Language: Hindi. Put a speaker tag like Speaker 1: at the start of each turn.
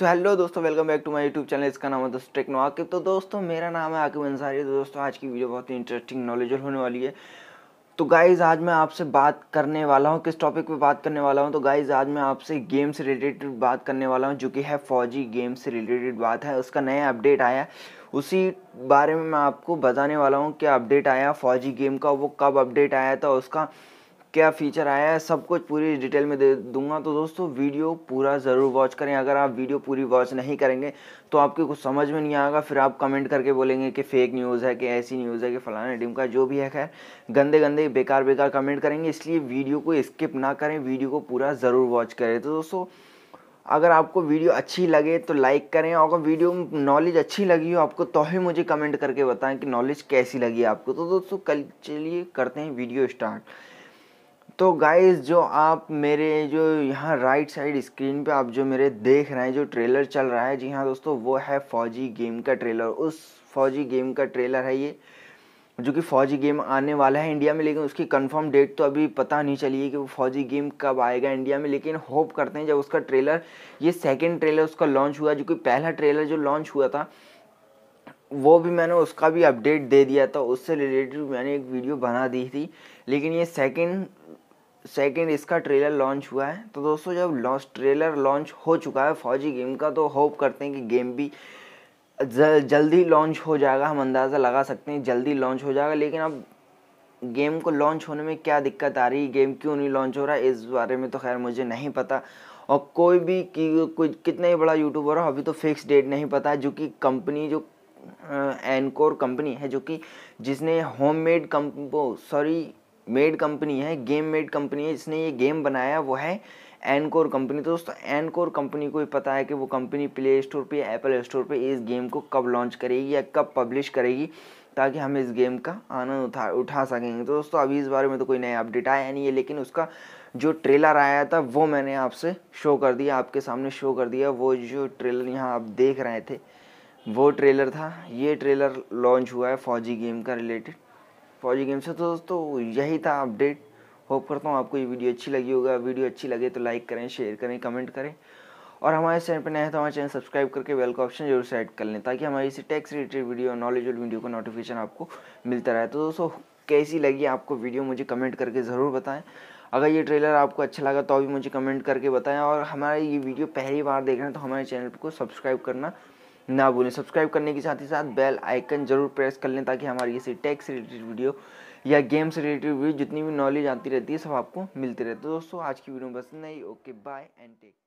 Speaker 1: तो हेलो दोस्तों welcome back to my YouTube channel इसका नाम है दोस्तों टेक्नो आके तो दोस्तों मेरा नाम है आकिब अंसारी तो दोस्तों आज की वीडियो बहुत ही इंटरेस्टिंग नॉलेजल होने वाली है तो गाइज़ आज मैं आपसे बात करने वाला हूँ किस टॉपिक पे बात करने वाला हूँ तो गाइज़ आज मैं आपसे गेम से रिलेटेड बात करने वाला हूँ जो कि है फौजी गेम से रिलेटेड बात है उसका नया अपडेट आया है उसी बारे में मैं आपको बताने वाला हूँ क्या अपडेट आया फौजी गेम का वो कब अपडेट आया था उसका क्या फीचर आया है सब कुछ पूरी डिटेल में दे दूंगा तो दोस्तों वीडियो पूरा ज़रूर वॉच करें अगर आप वीडियो पूरी वॉच नहीं करेंगे तो आपके कुछ समझ में नहीं आएगा फिर आप कमेंट करके बोलेंगे कि फ़ेक न्यूज़ है कि ऐसी न्यूज़ है कि फ़लाने टीम का जो भी है खैर गंदे गंदे बेकार बेकार कमेंट करेंगे इसलिए वीडियो को स्किप ना करें वीडियो को पूरा ज़रूर वॉच करें तो दोस्तों अगर आपको वीडियो अच्छी लगे तो लाइक करें और अगर वीडियो में नॉलेज अच्छी लगी हो आपको तो ही मुझे कमेंट करके बताएं कि नॉलेज कैसी लगी आपको तो दोस्तों कल चलिए करते हैं वीडियो स्टार्ट तो गाइस जो आप मेरे जो यहाँ राइट साइड स्क्रीन पे आप जो मेरे देख रहे हैं जो ट्रेलर चल रहा है जी हाँ दोस्तों वो है फौजी गेम का ट्रेलर उस फौजी गेम का ट्रेलर है ये जो कि फौजी गेम आने वाला है इंडिया में लेकिन उसकी कंफर्म डेट तो अभी पता नहीं चली है कि वो फौजी गेम कब आएगा इंडिया में लेकिन होप करते हैं जब उसका ट्रेलर ये सेकेंड ट्रेलर उसका लॉन्च हुआ जो कि पहला ट्रेलर जो लॉन्च हुआ था वो भी मैंने उसका भी अपडेट दे दिया था उससे रिलेटेड मैंने एक वीडियो बना दी थी लेकिन ये सेकेंड सेकंड इसका ट्रेलर लॉन्च हुआ है तो दोस्तों जब लॉन्च ट्रेलर लॉन्च हो चुका है फौजी गेम का तो होप करते हैं कि गेम भी जल, जल्दी लॉन्च हो जाएगा हम अंदाज़ा लगा सकते हैं जल्दी लॉन्च हो जाएगा लेकिन अब गेम को लॉन्च होने में क्या दिक्कत आ रही है गेम क्यों नहीं लॉन्च हो रहा है इस बारे में तो खैर मुझे नहीं पता और कोई भी कि, कोई कितना ही बड़ा यूट्यूबर हो अभी तो फिक्स डेट नहीं पता है जो कि कंपनी जो एनकोर कंपनी है जो कि जिसने होममेड कंप सॉरी मेड कंपनी है गेम मेड कंपनी है जिसने ये गेम बनाया वो है एनकोर कंपनी तो दोस्तों एनकोर कंपनी को ही पता है कि वो कंपनी प्ले स्टोर पे एप्पल स्टोर पे इस गेम को कब लॉन्च करेगी या कब पब्लिश करेगी ताकि हम इस गेम का आनंद उठा उठा सकेंगे तो दोस्तों अभी इस बारे में तो कोई नया अपडेट आया नहीं है लेकिन उसका जो ट्रेलर आया था वो मैंने आपसे शो कर दिया आपके सामने शो कर दिया वो जो ट्रेलर यहाँ आप देख रहे थे वो ट्रेलर था ये ट्रेलर लॉन्च हुआ है फौजी गेम का रिलेटेड पॉजी गेम से तो दोस्तों यही था अपडेट होप करता हूँ आपको ये वीडियो अच्छी लगी होगा वीडियो अच्छी लगे तो लाइक करें शेयर करें कमेंट करें और हमारे चैनल पर नए हैं तो हमारे चैनल सब्सक्राइब करके बेल का ऑप्शन जरूर सेट कर लें ताकि हमारी इसी टैक्स रिलेटेड वीडियो नॉलेज और वीडियो का नोटिफिकेशन आपको मिलता रहे तो दोस्तों कैसी लगी आपको वीडियो मुझे कमेंट करके ज़रूर बताएं अगर ये ट्रेलर आपको अच्छा लगा तो भी मुझे कमेंट करके बताएं और हमारा ये वीडियो पहली बार देख रहे हैं तो हमारे चैनल को सब्सक्राइब करना ना भूलें सब्सक्राइब करने के साथ ही साथ बेल आइकन जरूर प्रेस कर लें ताकि हमारी ऐसी टैक्स से रिलेटेड वीडियो या गेम से रिलेटेड वीडियो जितनी भी नॉलेज आती रहती है सब आपको मिलती रहती तो है दोस्तों आज की वीडियो में बस नहीं ओके बाय एंड टेक